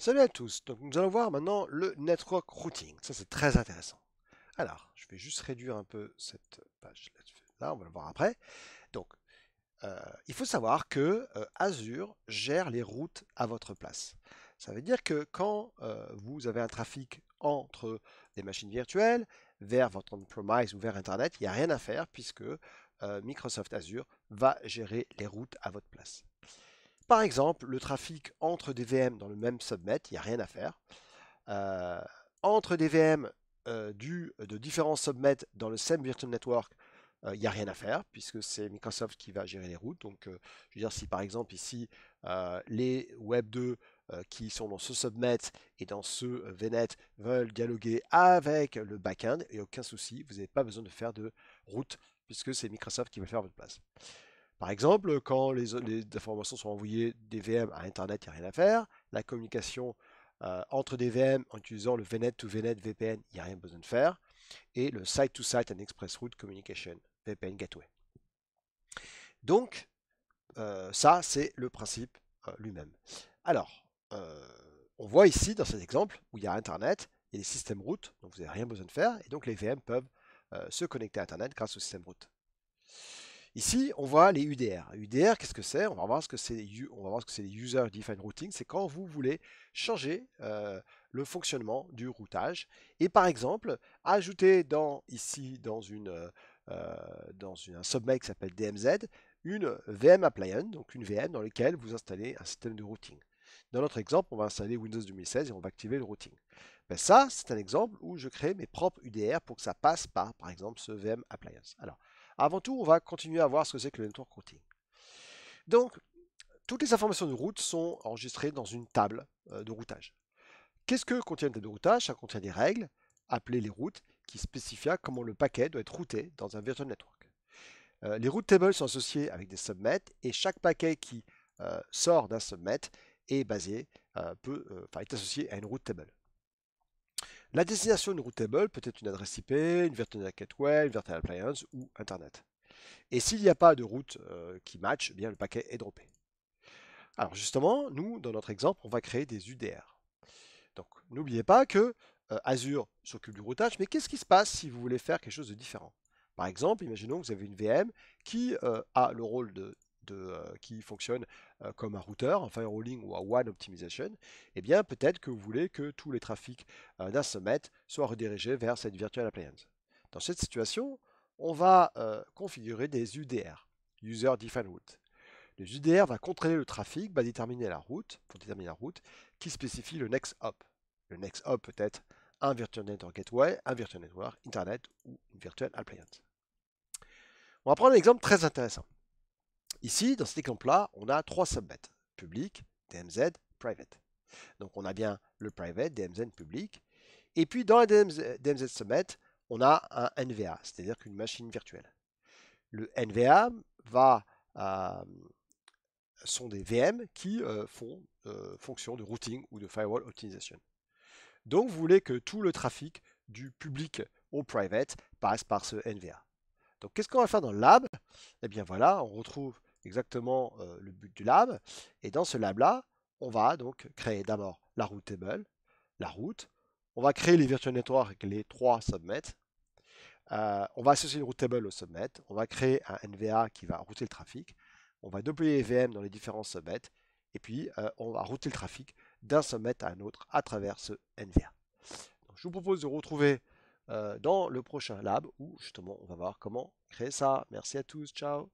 Salut à tous, donc nous allons voir maintenant le network routing, ça c'est très intéressant. Alors, je vais juste réduire un peu cette page là, on va le voir après. Donc, euh, il faut savoir que euh, Azure gère les routes à votre place. Ça veut dire que quand euh, vous avez un trafic entre des machines virtuelles, vers votre on ou vers Internet, il n'y a rien à faire puisque Microsoft Azure va gérer les routes à votre place. Par exemple, le trafic entre des VM dans le même subnet, il n'y a rien à faire. Euh, entre des VM euh, euh, de différents subnets dans le même virtual network, il n'y a rien à faire puisque c'est Microsoft qui va gérer les routes. Donc, je veux dire, si par exemple ici les Web 2 qui sont dans ce subnet et dans ce VNet veulent dialoguer avec le backend, a aucun souci, vous n'avez pas besoin de faire de route puisque c'est Microsoft qui va faire votre place. Par exemple, quand les, informations sont envoyées des VM à Internet, il n'y a rien à faire. La communication euh, entre des VM en utilisant le VNet-to-VNet VPN, il n'y a rien besoin de faire. Et le Site-to-Site and Express Route Communication, VPN Gateway. Donc, euh, ça, c'est le principe euh, lui-même. Alors, on voit ici, dans cet exemple, où il y a Internet, il y a des systèmes routes, donc vous n'avez rien besoin de faire, et donc les VM peuvent se connecter à Internet grâce au système route. Ici, on voit les UDR. UDR, qu'est-ce que c'est On va voir ce que c'est. On les User Defined Routing. C'est quand vous voulez changer euh, le fonctionnement du routage et par exemple ajouter dans ici dans euh, euh, dans un submail qui s'appelle DMZ une VM appliance, donc une VM dans laquelle vous installez un système de routing. Dans notre exemple, on va installer Windows 2016 et on va activer le routing. Ben ça, c'est un exemple où je crée mes propres UDR pour que ça passe par, par exemple, ce VM appliance. Alors, avant tout, on va continuer à voir ce que c'est que le network routing. Donc, toutes les informations de route sont enregistrées dans une table euh, de routage. Qu'est-ce que contient une table de routage Ça contient des règles, appelées les routes, qui spécifient comment le paquet doit être routé dans un virtual network. Euh, les route tables sont associées avec des submets, et chaque paquet qui euh, sort d'un submet est basé, est associé à une route table. La destination d'une table peut être une adresse IP, une virtual gateway, une virtual appliance ou Internet. Et s'il n'y a pas de route euh, qui match, eh bien le paquet est droppé. Alors justement, nous, dans notre exemple, on va créer des UDR. Donc n'oubliez pas que euh, Azure s'occupe du routage, mais qu'est-ce qui se passe si vous voulez faire quelque chose de différent Par exemple, imaginons que vous avez une VM qui euh, a le rôle de euh, qui fonctionne euh, comme un routeur, un firewalling ou un one optimization, et eh bien peut-être que vous voulez que tous les trafics euh, d'un summit soient redirigés vers cette virtual appliance. Dans cette situation, on va configurer des UDR, User Defined Route. Les UDR va contrôler le trafic, va déterminer la route, pour déterminer la route, qui spécifie le next hop. Le next hop peut être un Virtual Network Gateway, un Virtual Network Internet ou une Virtual Appliance. On va prendre un exemple très intéressant. Ici, dans cet exemple-là, on a trois subnets public, DMZ, private. Donc on a bien le private, DMZ, public. Et puis dans la DMZ, subnet, on a un NVA, c'est-à-dire qu'une machine virtuelle. Le NVA va, euh, sont des VM qui euh, font euh, fonction de routing ou de firewall optimization. Donc vous voulez que tout le trafic du public au private passe par ce NVA. Donc qu'est-ce qu'on va faire dans le lab Eh bien voilà, on retrouve exactement le but du lab. Et dans ce lab-là, on va donc créer d'abord la route table, la route. On va créer les virtual networks avec les trois submets on va associer une route table au subnet. On va créer un NVA qui va router le trafic. On va doubler les VM dans les différents submets Et puis, on va router le trafic d'un subnet à un autre à travers ce NVA. je vous propose de retrouver dans le prochain lab où justement on va voir comment créer ça. Merci à tous. Ciao